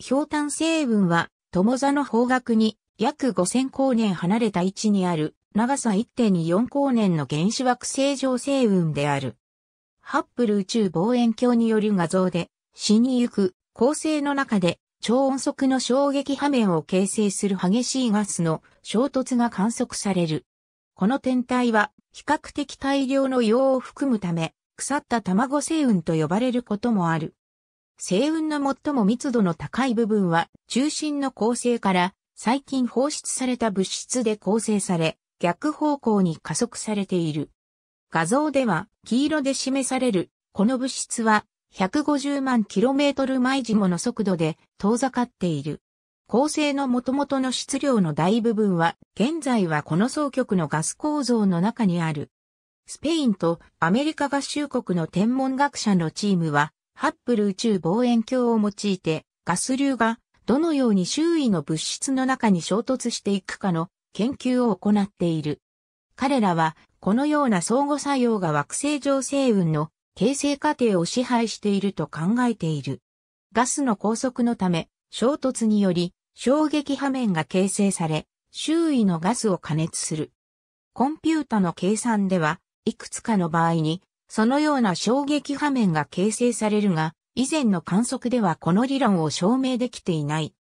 氷炭成分は、友座の方角に約5000光年離れた位置にある長さ1.24光年の原子惑星上星雲である。ハッブル宇宙望遠鏡による画像で、死にゆく恒星の中で超音速の衝撃波面を形成する激しいガスの衝突が観測される。この天体は比較的大量の硫を含むため、腐った卵星雲と呼ばれることもある。星雲の最も密度の高い部分は中心の構成から最近放出された物質で構成され、逆方向に加速されている。画像では黄色で示されるこの物質は150万 km 毎時もの速度で遠ざかっている。恒星の元々の質量の大部分は、現在はこの総局のガス構造の中にある。スペインとアメリカ合衆国の天文学者のチームは、ハッブル宇宙望遠鏡を用いて、ガス流がどのように周囲の物質の中に衝突していくかの研究を行っている。彼らは、このような相互作用が惑星上星雲の形成過程を支配していると考えている。ガスの高速のため、衝突により衝撃波面が形成され、周囲のガスを加熱する。コンピュータの計算では、いくつかの場合にそのような衝撃波面が形成されるが、以前の観測ではこの理論を証明できていない。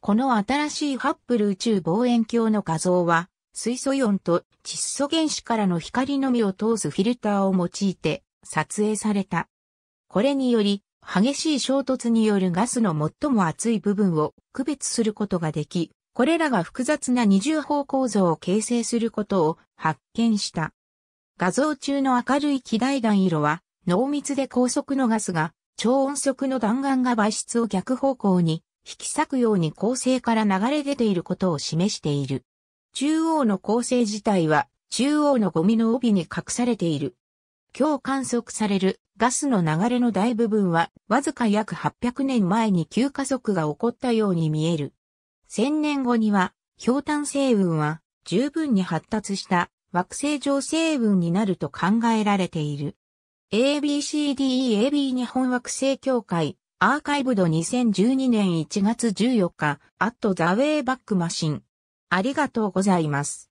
この新しいハッブル宇宙望遠鏡の画像は、水素イオンと窒素原子からの光のみを通すフィルターを用いて撮影された。これにより、激しい衝突によるガスの最も熱い部分を区別することができ、これらが複雑な二重方構造を形成することを発見した。画像中の明るい気大弾色は、濃密で高速のガスが、超音速の弾丸が媒質を逆方向に引き裂くように構成から流れ出ていることを示している。中央の構成自体は中央のゴミの帯に隠されている。今日観測されるガスの流れの大部分はわずか約800年前に急加速が起こったように見える。1000年後には、氷炭星雲は十分に発達した惑星上成分になると考えられている。ABCDEAB 日本惑星協会アーカイブド2012年1月14日、アットザウェイバックマシン。ありがとうございます。